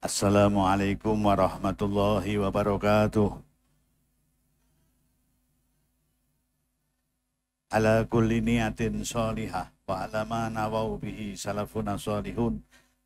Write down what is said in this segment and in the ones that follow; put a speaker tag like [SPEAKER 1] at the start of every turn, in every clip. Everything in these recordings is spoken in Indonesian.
[SPEAKER 1] Assalamualaikum warahmatullahi wabarakatuh. Ala kulli niyatin salihah wa ala ma nawau bihi salafuna salihun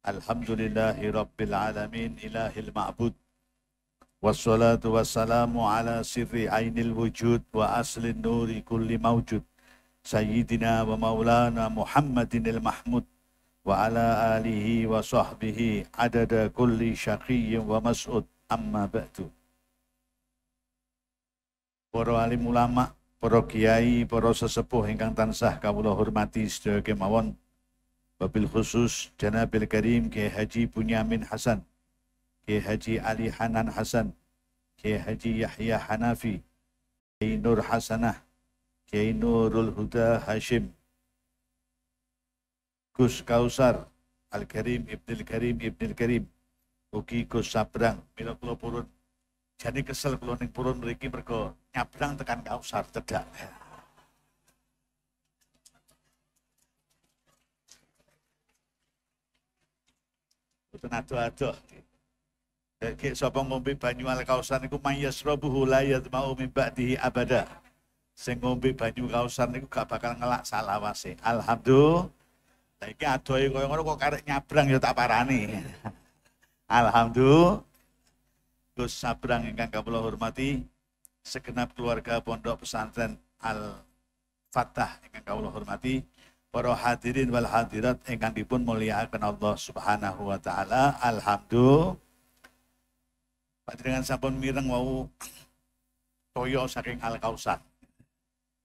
[SPEAKER 1] Alhamdulillahi Rabbil Alamin Ilahil Ma'bud Wassalatu wassalamu ala sirri aynil wujud wa aslin nuri kulli mawjud Sayyidina wa maulana Muhammadin mahmud Wa ala alihi wa sahbihi adada kulli syaqiyin wa mas'ud amma ba'du Para alim ulama, para kiai, para sesepuh ingkang tansah kawula hormati sedaya kemawon Bapil khusus Janabil Karim ke Haji Bunyamin Hasan, ke Haji Ali Hanan Hasan, ke Haji Yahya Hanafi, ke Nur Hasanah, ke Nurul Huda Hashim, Gus Kausar, Al-Karim, Ibnil Karim, Ibnil Karim, Uki Gus Sabrang, Mila Kulo Purun, jadi kesel Kulo Ning Purun mereka mergo nyabrang tekan Kausar, cedak. Boten ado aduh, Kek sapa ngombe banyu al kausan iku mayasrabuhu la mau min di abada. Sing ngombe banyu kausan iku gak bakal ngelak salawase. Alhamdulillah. Iki adohe koyo ngono kok karek nyabrang ya tak parani. Alhamdulillah. Gus Sabrang ingkang kawula hormati segenap keluarga Pondok Pesantren Al Fatah ingkang kawula hormati para hadirin wal hadirat ingkang dipun mulyakaken Allah Subhanahu wa taala. Alhamdulillah. Panjenengan sampun mireng wau toyo saking Al Kausar.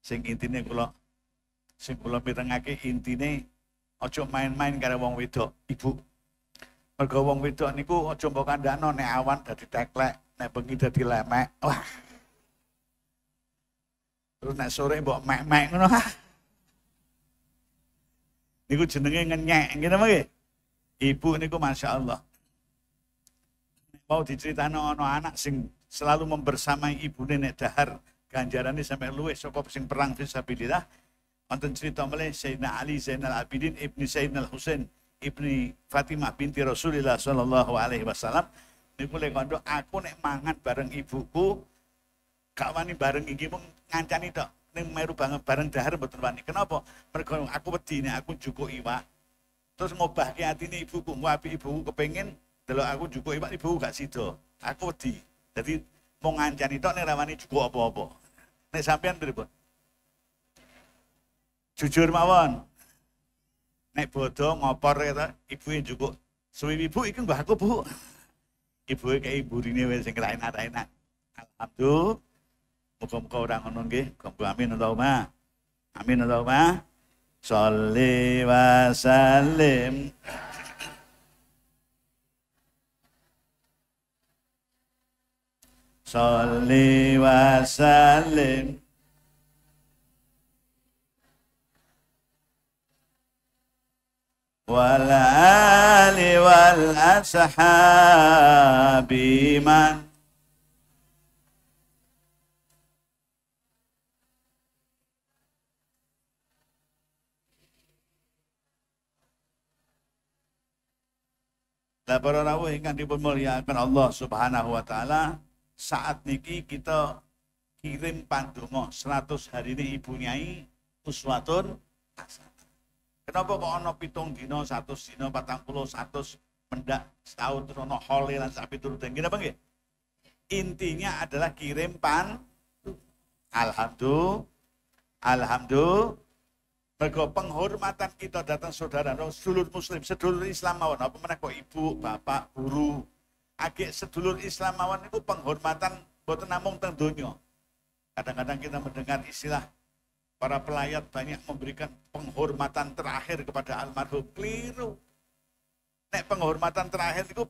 [SPEAKER 1] Sing intine kula sing kula mirengake intine aja main-main karo wong wedok, Ibu. Mergo wong wedok niku aja mbok kandhakno nek awan dadi teklek, nek bengi dadi lemek. Wah. Terus nek sore mbok mek-mek ngono. Niku jenenge ngenyek, ngene mengki. Ibu niku Masya Allah. Mau diceritakan ono anak sing selalu membersamai ibu nenek dahar ganjarannya sampai luwes sokop sing perang fisabilillah wonten cerita mulai Sayyidina Ali Zainal Abidin Ibni Sayyidina Husain Ibni Fatimah binti Rasulullah sallallahu alaihi wasallam niku lek aku nek mangan bareng ibuku gak wani bareng iki mung ngancani tok ning meru banget bareng dahar mboten wani. Kenapa? Mergo aku pedih nih, aku juga iwak. Terus mau ngobahke atine ibuku, api ibuku kepengin delok aku juga iwak ibuku gak sida. Aku wedi. Jadi mau ngancani itu nek rawani juga apa-apa. Nek sampean pripun? Jujur mawon. Nek bodoh ngopor kata ibu yang cukup. Suwi ibu iku mbahku bu. Ibu kayak ibu ini wes sing enak enak. Alhamdulillah. Muka-muka orang ngono nggih. kanggo amin Allahumma. Amin Allahumma. Sholli wa sallim Sholli wa sallim wal ali wal ashabi man Lah para rawuh ingkang dipunmulyakaken Allah Subhanahu wa taala, saat niki kita kirim pandonga 100 hari ini Ibu Nyai Uswatun Kenapa kok ana pitung dina, 100 dina, 40, 100 mendak setahun terus ana hole lan sapi turut apa nggih? Intinya adalah kirim pan Alhamdulillah Alhamdulillah Bago penghormatan kita datang saudara no, sedulur muslim, sedulur Islam mawon apa mana? kok ibu, bapak, guru. agak sedulur Islam mawon itu penghormatan buat namung teng dunia. Kadang-kadang kita mendengar istilah para pelayat banyak memberikan penghormatan terakhir kepada almarhum. Keliru. Nek penghormatan terakhir itu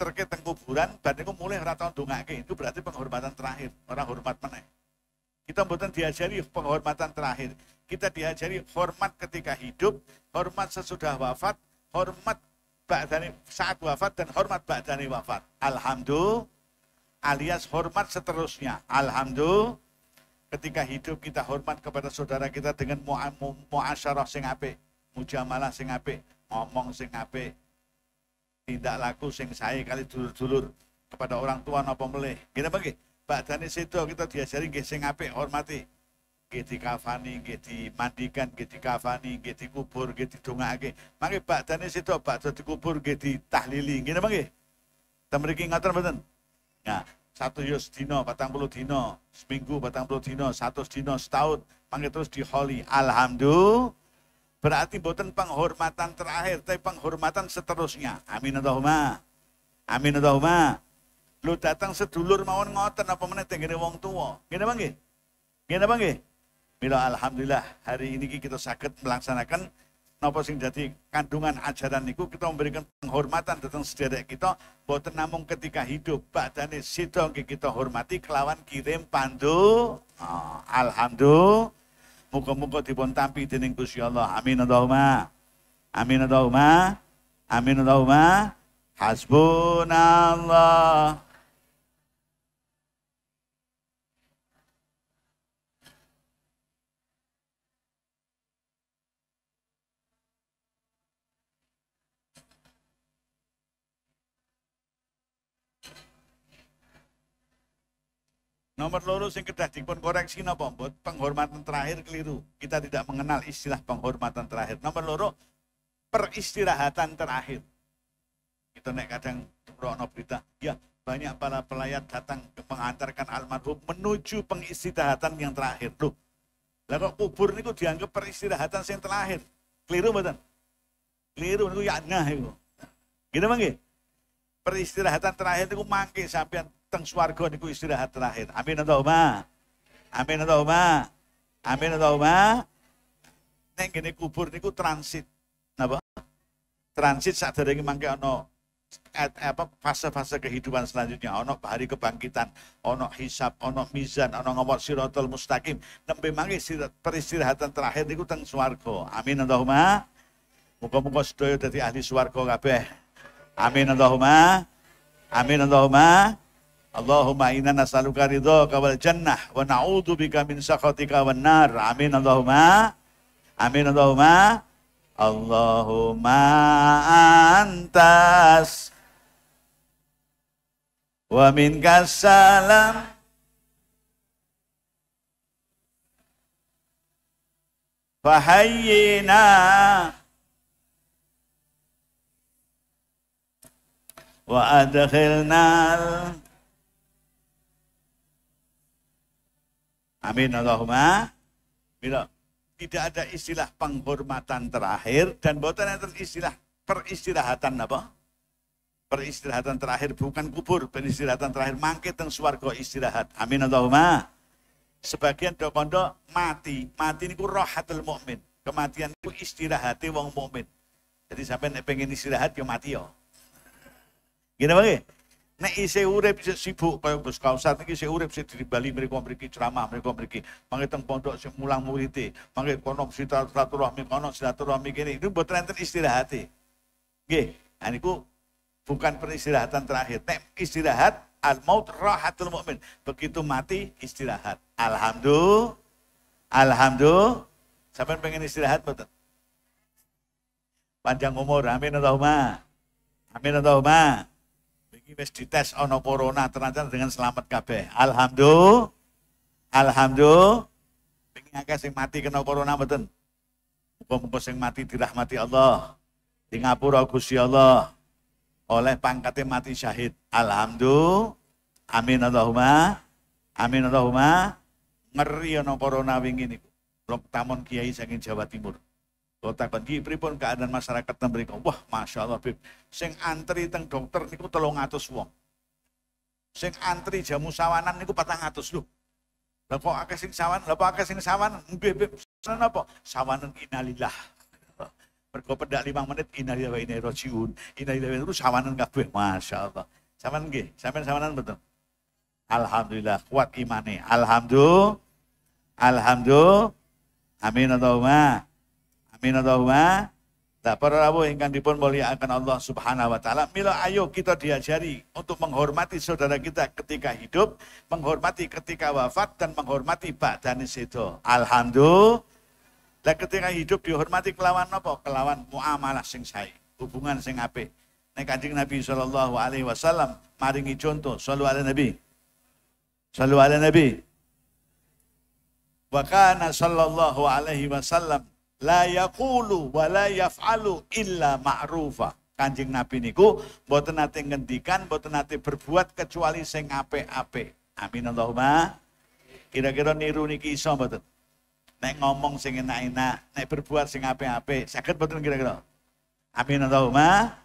[SPEAKER 1] terkait dengan kuburan, berarti mulai ratau tau Itu berarti penghormatan terakhir, orang hormat meneh. Kita bukan diajari penghormatan terakhir. Kita diajari hormat ketika hidup, hormat sesudah wafat, hormat ba'dani, saat wafat, dan hormat ba'dani wafat. Alhamdulillah, alias hormat seterusnya. Alhamdulillah, ketika hidup kita hormat kepada saudara kita dengan muasyarah sing apik, mujamalah sing apik, ngomong sing apik, tindak laku sing saya kali dulur-dulur kepada orang tua nopo meleh. Gini bagi, badane sedo kita diajari nggih sing apik hormati nggih dikafani nggih dimandikan nggih dikafani nggih dikubur nggih makai mangke badane sedo pak dikubur nggih ditahlili nggih napa nggih ta mriki ngoten mboten nah satu yus dino, batang puluh dino, seminggu batang puluh dino, satu dino, setahun, panggil terus di holy. Alhamdulillah. Berarti bukan penghormatan terakhir, tapi penghormatan seterusnya. Amin Allahumma. Amin Allahumma. Lu datang sedulur mau ngoten apa meneh tenggene wong tua. Ngene gini Ngene nggih? Mila alhamdulillah hari ini kita sakit melaksanakan nopo sing jadi kandungan ajaran niku kita memberikan penghormatan tentang sederek kita buat namung ketika hidup badane sida kita hormati kelawan kirim pandu oh, alhamdulillah muka-muka dipun tampi dening Gusti Allah amin Allahumma amin Allahumma amin Allahumma hasbunallah Nomor loro sing kedah dipun koreksi napa mbot penghormatan terakhir keliru. Kita tidak mengenal istilah penghormatan terakhir. Nomor loro peristirahatan terakhir. Kita nek kadang rono berita, ya banyak para pelayat datang mengantarkan almarhum menuju pengistirahatan yang terakhir. Loh, lah kok kubur niku dianggap peristirahatan yang terakhir. Keliru mboten? Keliru niku yaknah iku. Gimana mangke. Peristirahatan terakhir niku mangke sampean teng swarga niku istirahat terakhir. Amin oma? Amin oma? Amin oma? Neng gini kubur niku transit. Napa? Transit saat ini mangke ono at, eh, eh, apa fase-fase kehidupan selanjutnya ono hari kebangkitan ono hisap ono mizan ono ngomor sirotol mustaqim nembe mangke peristirahatan terakhir niku teng swarga amin Allahumma muka muka sedoyo dari ahli swarga kabeh amin Allahumma amin Allahumma Allahumma inna nas'aluka ridhaka wal jannah wa bika min sakhatika wan nar. Amin Allahumma. Amin Allahumma. Allahumma antas wa min salam fahayyina wa adkhilna Amin Allahumma. Bila tidak ada istilah penghormatan terakhir dan bukan ada istilah peristirahatan apa? Peristirahatan terakhir bukan kubur, peristirahatan terakhir mangkit teng swarga istirahat. Amin Allahumma. Sebagian dokondo mati, mati roh rohatul mukmin. Kematian itu istirahati wong mukmin. Jadi sampai pengen istirahat yo ya mati yo. Ya. Gimana bagi? Nek isi urip isih sibuk kaya kau Kausar ini isi urip diri Bali mereka mriki ceramah mereka mriki. Mangke teng pondok sing mulang murid mangke kono silaturahmi kono silaturahmi gini itu buat renten istirahati Gih, nah, ku bukan peristirahatan terakhir. Nek istirahat al maut rahatul mukmin. Begitu mati istirahat. Alhamdulillah. Alhamdulillah. sampai pengen istirahat betul. Panjang umur. Amin Allahumma. Amin Allahumma iki wis dites ana corona ternyata dengan selamat kabeh. Alhamdulillah. Alhamdulillah. Pengen akeh sing mati kena corona mboten? Muga-muga sing mati dirahmati Allah. Di ngapura Gusti Allah. Oleh pangkate mati syahid. Alhamdulillah. Amin Allahumma. Amin Allahumma. Ngeri ana corona wingi niku. Lok tamon kiai saking Jawa Timur. Kalau takon iki pripun keadaan masyarakat dan mriku? Wah, Masya Allah Bib. Sing antri teng dokter niku 300 wong. Sing antri jamu sawanan niku patang lho. lu. kok akeh sing sawan? Lah kok sing sawan? Nggih, Bib. Sawan apa? Sawanan inalillah Mergo pedak lima menit innalillahi wa inai ilaihi inalillah Innalillahi terus sawanan kabeh. Masya Allah. Sawanan nggih, sampean sawanan betul. Alhamdulillah kuat imane. Alhamdulillah. Alhamdulillah. Amin atau ma. Amin Allahumma. Tak para rawuh ingkang dipun muliakan Allah Subhanahu wa taala. Mila ayo kita diajari untuk menghormati saudara kita ketika hidup, menghormati ketika wafat dan menghormati badane sedo. Alhamdulillah. Lah ketika hidup dihormati kelawan apa? Kelawan muamalah sing sae, hubungan sing apik. Nek Kanjeng Nabi sallallahu alaihi wasallam maringi contoh, sallu ala Nabi. Sallu ala Nabi. Wa kana sallallahu alaihi wasallam la yaqulu wa la yaf'alu illa ma'rufa. Kanjeng Nabi niku mboten nate ngendikan, mboten nate berbuat kecuali sing apik-apik. Amin Allahumma. Kira-kira niru niki iso mboten? Nek ngomong sing enak-enak, nek berbuat sing apik-apik, saged mboten kira-kira? Amin Allahumma.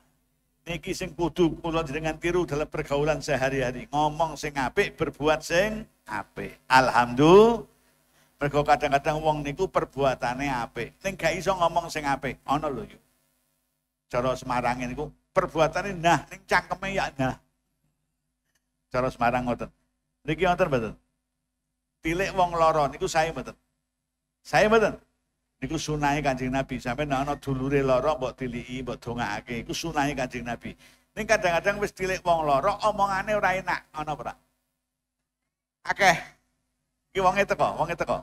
[SPEAKER 1] Niki sing kudu kula dengan tiru dalam pergaulan sehari-hari. Ngomong sing apik, berbuat sing apik. Alhamdulillah. Mergo kadang-kadang wong niku perbuatane apik. Ning gak iso ngomong sing apik. Ana lho yo. Cara Semarang niku perbuatane nah ning cangkeme ya nah. Cara Semarang ngoten. Niki ngoten mboten. Tilik wong lara niku saya mboten. Saya mboten. Niku sunahe Kanjeng Nabi. Sampai nek ana dulure lara mbok tiliki, mbok dongakake iku sunahe Kanjeng Nabi. Ning kadang-kadang wis tilik wong lara omongane ora enak, ana ora? Akeh Iki e teko, e teko.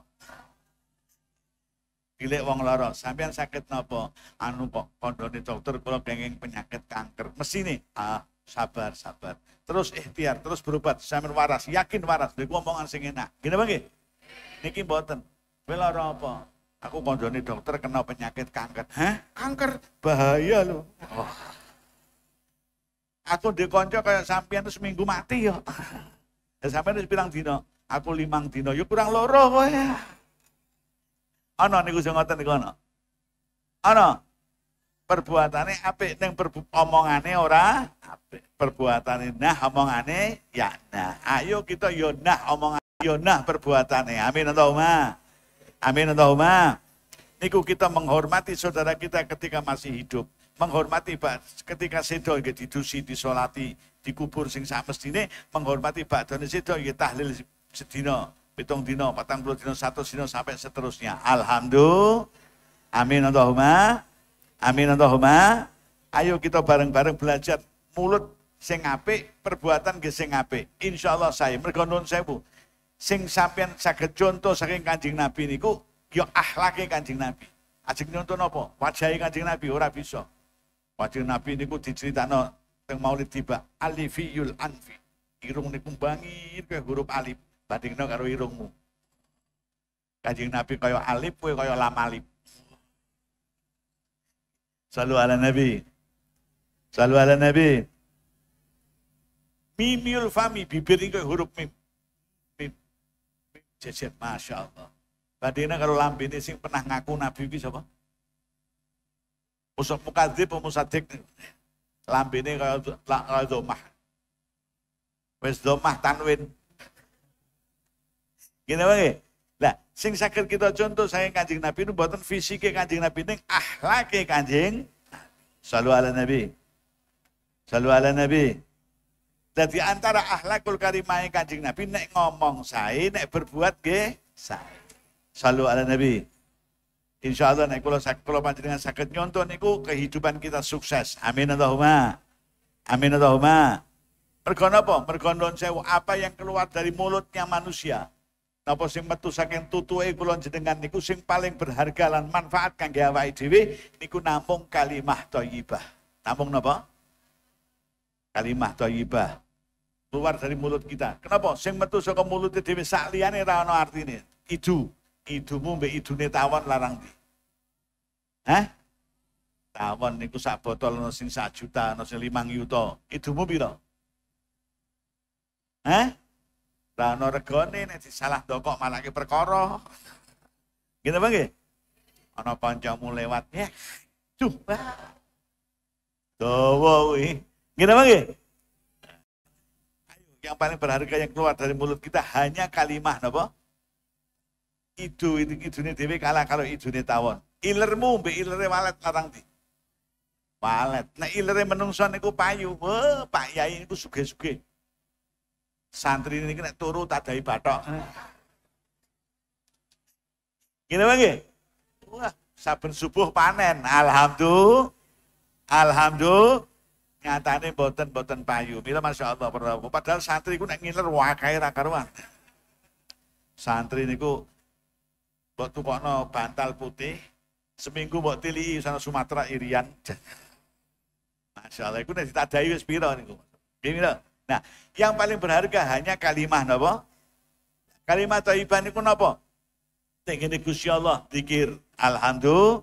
[SPEAKER 1] Pilih wong loro, sampean sakit nopo, Anu kok kondone dokter kula kenging penyakit kanker. Mesine, ah sabar sabar. Terus ikhtiar, terus berobat, sampean waras, yakin waras. Niku omongan sing enak. Gini Bang nggih? Niki mboten. Kowe lara apa? Aku kondone dokter kena penyakit kanker. Hah? Kanker bahaya lho. Oh. Aku dikonco kayak sampean terus minggu mati yo. Ya sampai wis bilang dino. Aku limang dino, yuk ya kurang loro kowe. Ano, niku sing ngoten niku ana. Ana perbuatannya apa? Neng perbu omongane ora Perbuatan Perbuatane nah omongane ya nah. Ayo kita yo ya nah omongane yo ya nah perbuatannya. Amin ma, Amin atau ma, Niku kita menghormati saudara kita ketika masih hidup. Menghormati pak, ketika sedo didusi, disolati, dikubur sing sama sini, menghormati pak bakdone sedo gitu tahlil sedino, pitung dino, patang puluh dino satu dino sampai seterusnya. Alhamdulillah. Amin Allahumma. Amin Allahumma. Ayo kita bareng-bareng belajar mulut sing apik, perbuatan ge sing apik. Insyaallah saya mergo saya bu. Sing sampean saged contoh saking kancing Nabi niku yo ya akhlake kancing Nabi. Ajeng contoh napa? Wajahi kancing Nabi ora bisa. Wajah Nabi niku diceritakno teng Maulid tiba yul anfi. Irung niku bangir ke huruf alif bandingno karo irungmu. Kanjeng Nabi kaya alip kowe kaya lam alip. Salu ala Nabi. Salu ala Nabi. Mimiul fami bibir iki huruf mim. Mim. mim. Jejet Masya Allah. Bandingno karo lambene sing pernah ngaku Nabi iki sapa? Musa mukadzib apa musadik? Lambene kaya kaya domah. wes domah tanwin. Gini wae. Lah, sing sakit kita contoh saya kancing Nabi itu buatan fisiknya kancing Nabi ini akhlaknya kancing, Salu ala Nabi. Salu ala Nabi. Jadi antara akhlakul karimah kancing Nabi nek ngomong saya, nek berbuat ke saya. Salu ala Nabi. Insya Allah nek kalau sakit kalau dengan sakit nyontoh niku kehidupan kita sukses. Amin Allahumma. Amin Allahumma. apa? napa? saya apa yang keluar dari mulutnya manusia apa sing metu saking tutuke kula jenengan niku sing paling berharga lan manfaat kangge awake dhewe niku namung kalimah thayyibah. Namung napa? Kalimah thayyibah. Keluar dari mulut kita. Kenapa? Sing metu saka mulut dhewe sak liyane ra ana artine. Idu, idumu mbek idune tawon larang di. Hah? Tawon niku sak botol ana sing sak juta, ana sing 5 yuta. Idumu pira? Hah? Lah ana regane nek disalah dokok malah ki perkara. Gitu bang Ana kancamu lewat ya. Duh. Dawa kuwi. Gitu bang Ayo yang paling berharga yang keluar dari mulut kita hanya kalimat, napa? Idu itu idune dhewe kalah kalau idune tawon. Ilermu mbek ilere walet larang di. Walet. Nek ilere menungso niku payu. Wah, Pak Yai niku suge sugih Santri ini kena turu tak dai batok. Gini bang, wah saben subuh panen, alhamdulillah, alhamdulillah, nyatane boten boten payu. Mila masya Allah berlaku. Padahal santri ku kena ngiler wakai rakaruan. Santri ini ku buat tukokno bantal putih, seminggu buat tili sana Sumatera Irian. Masya Allah, ku nanti tak ada spiral ini ku Gini lah, Nah, yang paling berharga hanya kalimah napa? Kalimat thayyibah niku napa? Tegene Gusti Allah dikir alhamdulillah.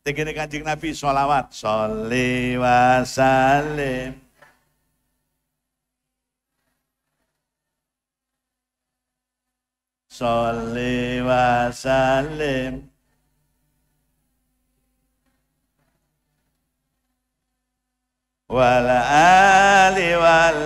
[SPEAKER 1] Tegene Kanjeng Nabi sholawat sholli wa salim. Sholli wa salim. wal ali wal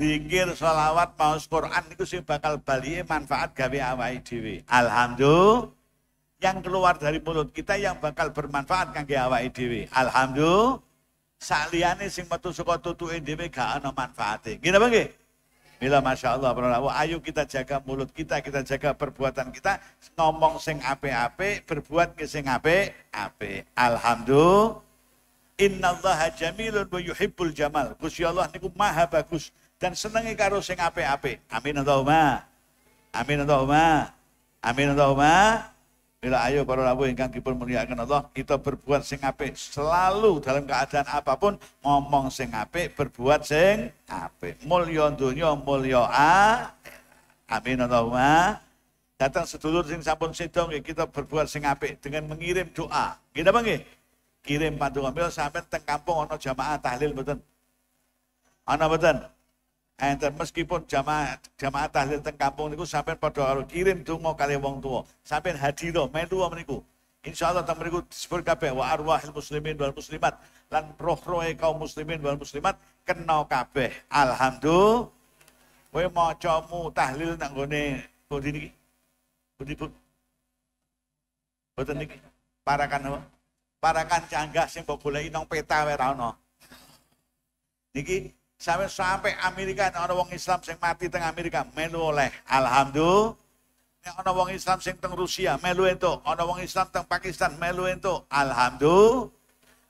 [SPEAKER 1] Zikir sholawat maus Quran itu sih bakal bali manfaat gawe awai dhewe. Alhamdulillah yang keluar dari mulut kita yang bakal bermanfaat gawe awai dhewe. Alhamdulillah Sa'liani sing metu suka tutu dhewe gak ana manfaate. Nggih bang nggih? Mila Masya Allah, ayo kita jaga mulut kita, kita jaga perbuatan kita, ngomong sing ape-ape, berbuat sing ape-ape. Alhamdulillah. Inna Allah jamilun wa yuhibbul jamal. Gusti Allah niku maha bagus dan senangi karo sing ape-ape. Amin Allahumma. Amin Allahumma. Amin Allahumma. Bila ayo para rawuh ingkang dipun muliakan Allah, kita berbuat sing apik selalu dalam keadaan apapun, ngomong sing apik, berbuat sing apik. Mulya donya, mulya Amin Allahumma. Datang sedulur sing sampun sedo ya kita berbuat sing apik dengan mengirim doa. kita bangi Kirim paduka mila sampean teng kampung ana jamaah tahlil mboten? Ana mboten? Enten meskipun jamaat jamaat tahlil teng kampung niku sampean padha karo kirim donga kali wong tua. Sampean hadira melu meniku. Insyaallah ta mriku disebut kabeh wa arwahil muslimin wal muslimat lan roh roh kaum muslimin wal muslimat kena kabeh. Alhamdulillah. Kowe macamu tahlil nang gone pundi niki? Pundi Bu? Boten niki. Parakan apa? Parakan canggah sing mbok goleki nang peta wae ra ono. Niki Sampai sampai Amerika orang wong Islam sing mati teng Amerika melu oleh. Alhamdulillah. Nek wong Islam sing teng Rusia melu entuk, ana wong Islam teng Pakistan melu entuk. Alhamdulillah.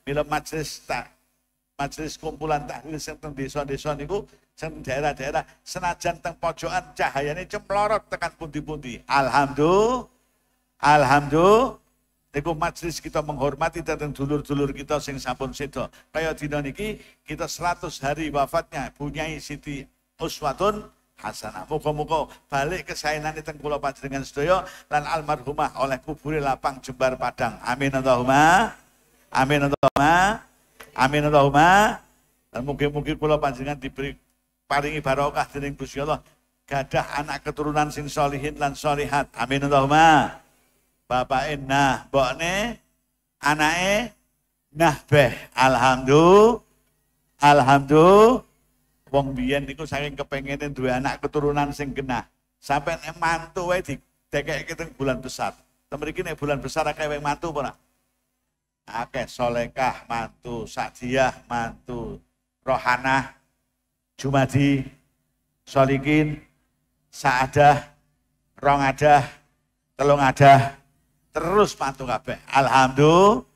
[SPEAKER 1] Mila majelis tak majelis kumpulan tahlil sing teng desa-desa niku sing daerah-daerah senajan teng pojokan cahayane cemplorot tekan pundi-pundi. Alhamdulillah. Alhamdulillah. Teguh majlis kita menghormati datang dulur-dulur kita sing sampun sedo. Kaya dina niki kita 100 hari wafatnya punyai Siti Uswatun hasanah. Muka-muka balik ke sainan di tengkulau panjenengan sedoyo dan almarhumah oleh kuburi lapang jembar Padang. Amin Allahumma. Amin Allahumma. Amin Allahumma. Dan mungkin-mungkin kulau panjenengan diberi paringi barokah dening Gusti Allah gadah anak keturunan sing solihin dan solihat. Amin Allahumma. Bapak nah bokne nah beh alhamdulillah alhamdulillah wong bian niku saking Kepengenin Dua anak keturunan sing genah sampai nek mantu wae di dekekke kita bulan besar temriki ini bulan besar akeh wae mantu apa akeh solekah mantu sadiah mantu Rohana, jumadi solikin saadah rongadah telungadah Terus patuh kabeh. Alhamdulillah.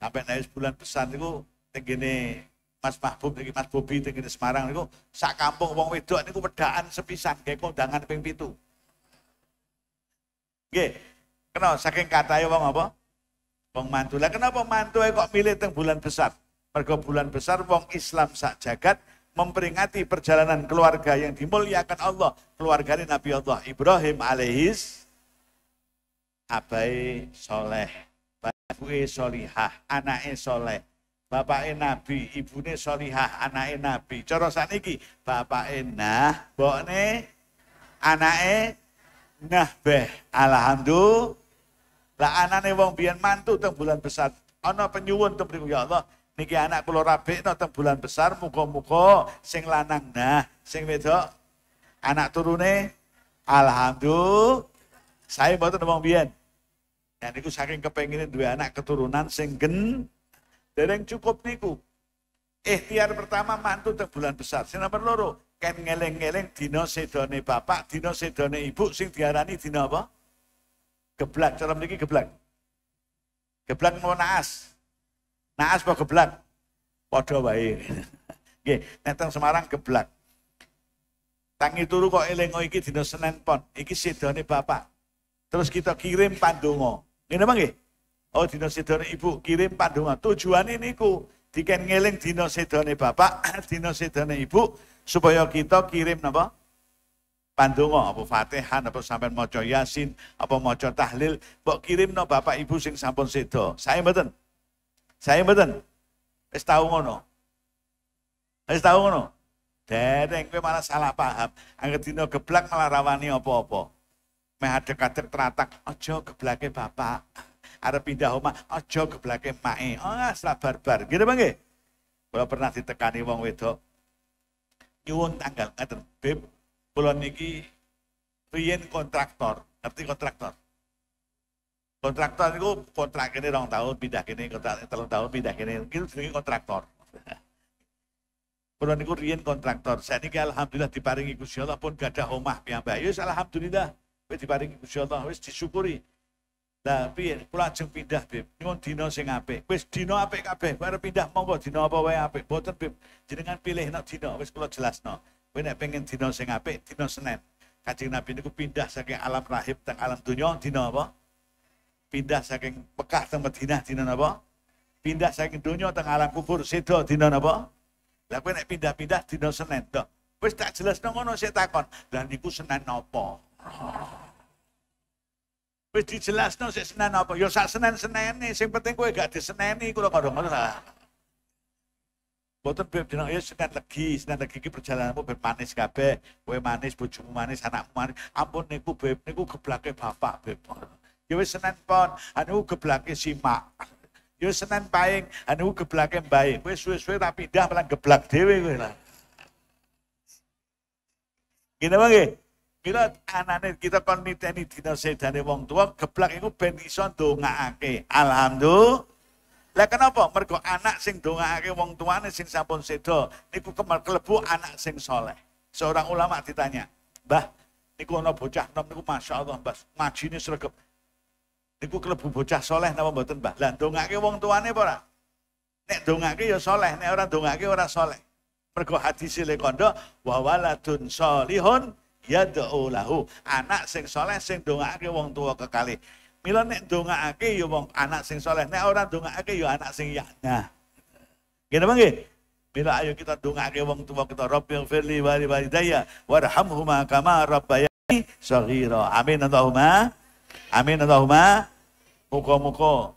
[SPEAKER 1] Sampai naik bulan pesan niku tenggene Mas Mahbub niki Mas Bobi tenggene Semarang niku sak kampung wong wedok niku wedaan sepisan nggih kondangan ping 7. Nggih. Kena saking katae wong apa? Wong mantu. Lah kenapa mantu kok milih teng bulan besar? Mergo bulan besar wong Islam sak jagat memperingati perjalanan keluarga yang dimuliakan Allah, keluarga Nabi Allah Ibrahim alaihis abai soleh, babuke solihah, anake soleh, bapake nabi, ibune solihah, anake nabi. Cara sakniki bapake nah, mbokne anake nahbeh. Alhamdulillah. Lah anane wong biyen mantu teng bulan besar. ono penyuwun teng mriku ya Allah, niki anak Rabe no teng bulan besar muga-muga sing lanang nah, sing wedok anak turune alhamdulillah. Saya mboten wong biyen. Ya itu saking kepengine dua anak keturunan singgen gen dereng cukup niku. Ikhtiar pertama mantu teng bulan besar. Sing nomor loro, ken ngeleng-ngeleng dina sedone bapak, dina sedone ibu sing diarani dina apa? Geblak, cara mriki geblak. Geblak mau naas. Naas apa geblak? Padha wae. Nggih, nek Semarang geblak. Tangi turu kok eleng iki dina Senin pon. Iki sedone bapak. Terus kita kirim pandonga. Ini apa nggih? Oh dino sedone ibu kirim tujuan ini ku diken ngeling dino sedone bapak, dino sedone ibu supaya kita kirim napa? Pandonga apa fatihan apa sampai maca Yasin, apa maca tahlil, kirim no bapak ibu sing sampun sedo. Saya mboten. Saya mboten. Es tau ngono. Es tau ngono. Dereng gue malah salah paham. Angkat dino geblak malah rawani apa-apa. Meh ada kater teratak, ojo belakang bapak. ada pindah rumah, ojo belakang mae. Oh, ah, salah barbar. Gitu bang Kalau pernah ditekani wong wedok, nyuwun tanggal ngaten, Beb, kalau niki riyen kontraktor, ngerti kontraktor. Kontraktor itu kontrak ini rong tahun pindah ini kontrak telung tahun pindah ini, itu sebagai kontraktor. kalau niku riyen kontraktor. saya ini alhamdulillah diparingi Gusti Allah pun ada rumah piang bayu, alhamdulillah diparingi Gusti Allah wis disyukuri. Lah piye kula ajeng pindah Bib. Nyuwun dina sing apik. Wis dina apik kabeh. Bare pindah monggo dina apa wae apik. Boten Bib. Jenengan pilih nek dina wis kula jelasno. Kowe nek pengen dina sing apik, dina Senin. Kanjeng Nabi niku pindah saking alam rahib teng alam dunia dina apa? Pindah saking Mekah teng Madinah dina apa? Pindah saking dunia teng alam kubur sedo dina apa? Lah kowe nek pindah-pindah dina Senin dok. Wis tak jelasno ngono sik takon. Lah niku Senin napa? Wis dijelasno sik Senin apa? Ya sak Senin-senene, sing penting kowe gak diseneni kula kandha ngono ta. Boten beb jeneng ya Senin legi, Senin legi iki perjalananmu ben manis kabeh. Kowe manis, bojomu manis, anakmu manis. Ampun niku beb, niku geblake bapak beb. Ya wis Senin pon, anu geblake simak. Ya Senin paing, anu geblake mbae. Kowe suwe-suwe tak pindah malah geblak dhewe kowe lah. Gimana nggih? Bila anaknya kita kon niteni dina sedane wong tua geblak itu ben iso ake. Alhamdulillah. Lah kenapa? Mergo anak sing ake wong tuane sing sampun sedo niku kemar kelebu anak sing soleh. Seorang ulama ditanya, "Mbah, niku ana bocah nom niku masyaallah, Mbah, majine sregep. Niku kelebu bocah soleh nama mboten, Mbah? Lah ake wong tuane apa Nek doa ake ya soleh, nek doa ake orang soleh. Mergo hadisi lekondo, wawaladun tun solihun Ya yad'u lahu. Anak sing soleh sing dongakake wong tua kekali. Milo nek dongakake yo ya wong anak sing soleh, nek ora dongakake yo ya anak sing yaknya. Gini bang Milo ayo kita dongakake wong tua kita Rob yang firli wali wali walidayya warhamhuma kama rabbayani shaghira. Amin Allahumma. Amin Muko-muko.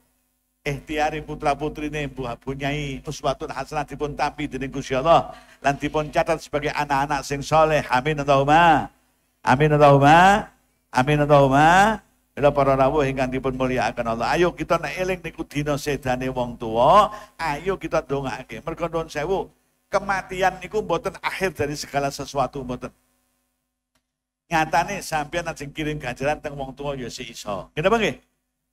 [SPEAKER 1] Eh tiari putra putrine punyai uswatun hasanah dipun tapi dengan Gusti Allah lan dipun catat sebagai anak-anak sing soleh amin Allahumma Amin Allahumma. Amin Allahumma. Bila para rawuh hingga dipun akan Allah. Ayo kita nak iling niku dino sedane wong tua, ayo kita dongak lagi. Merkondon sewu, kematian niku mboten akhir dari segala sesuatu mboten. nih sampian nanti kirim ganjaran teng wong tua ya si iso. Kenapa nge?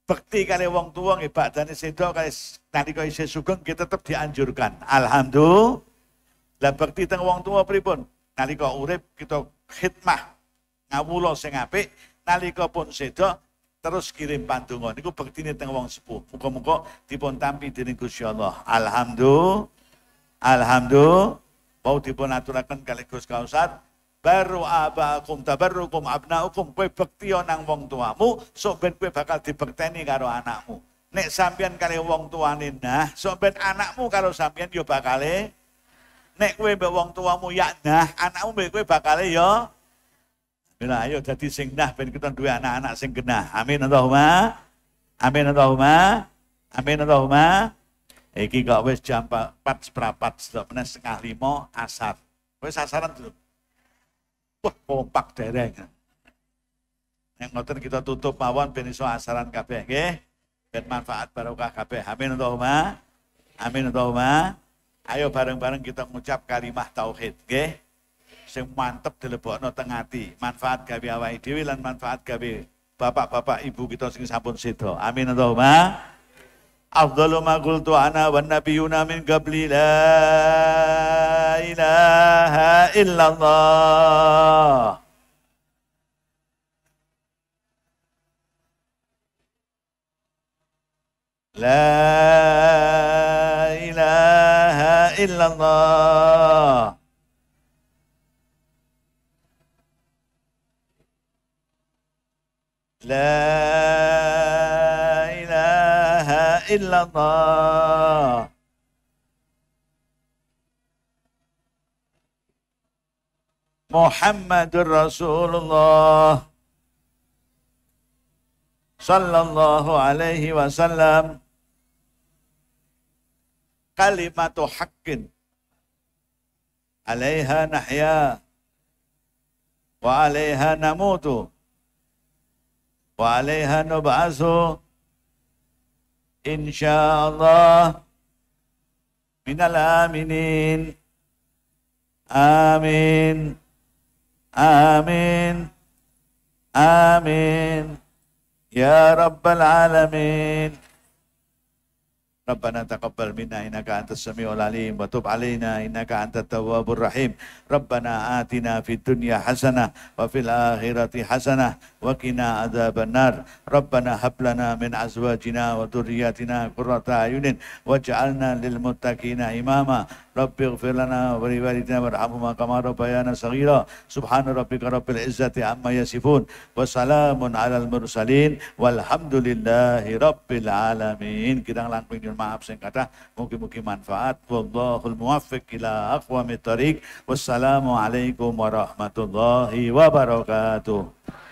[SPEAKER 1] Bekti kali wong tua nggih badane sedo kali kau isi sugeng kita tetap dianjurkan. Alhamdulillah. Lah bekti teng wong tua pripun? kau urip kita khidmah ngawula sing apik nalika pun seda terus kirim pandonga niku bektine teng wong sepuh muga-muga dipun tampi dening Gusti Allah alhamdulillah alhamdulillah mau dipun aturaken kalih Gus Kausat baru abakum tabarrukum abnaukum kowe bekti nang wong tuamu sok ben kowe bakal dibekteni karo anakmu nek sampean kali wong tuane nah sok ben anakmu kalau sampean yo bakale nek kowe mbek wong tuamu ya nah anakmu mbek kowe bakale yo Bila ayo jadi sing nah ben kita dua anak-anak sing genah. Amin Allahumma. Amin Allahumma. Amin Allahumma. Iki kok wis jam 4 seprapat sudah menes setengah 5 asar. Wis asaran dulu. Wah, kompak dereng. Yang ngoten kita tutup mawon ben iso asaran kabeh nggih. Ben manfaat barokah kabeh. Amin Allahumma. Amin Allahumma. Ayo bareng-bareng kita mengucap kalimat tauhid nggih sing mantep dilebokno teng ati. Manfaat gawe awake dhewe lan manfaat gawe bapak-bapak ibu kita sing sampun sedo. Amin Allahumma. Afdalu ma qultu ana wan nabiyuna min qabli la ilaha illallah. La ilaha illallah. lemah. Muhammadur Rasulullah Sallallahu alaihi wasallam Kalimatu haqqin Alaiha nahya Wa alaiha namutu Wa alaiha nub'asu إن شاء الله من الآمنين آمين آمين آمين يا رب العالمين ربنا تقبل منا إنك أنت السميع العليم وتب علينا إنك أنت التواب الرحيم ربنا آتنا في الدنيا حسنة وفي الآخرة حسنة وقنا عذاب النار ربنا هب لنا من أزواجنا وذرياتنا قرة أعين واجعلنا للمتقين إماما رب اغفر لنا ولوالدنا وارحمهما كما ربيانا صغيرا سبحان ربك رب العزة عما يصفون وسلام على المرسلين والحمد لله رب العالمين kita ngelangkuin maaf sing kata, mugi-mugi manfaat wallahul muwaffiq ila aqwamit thariq wassalamu alaikum warahmatullahi wabarakatuh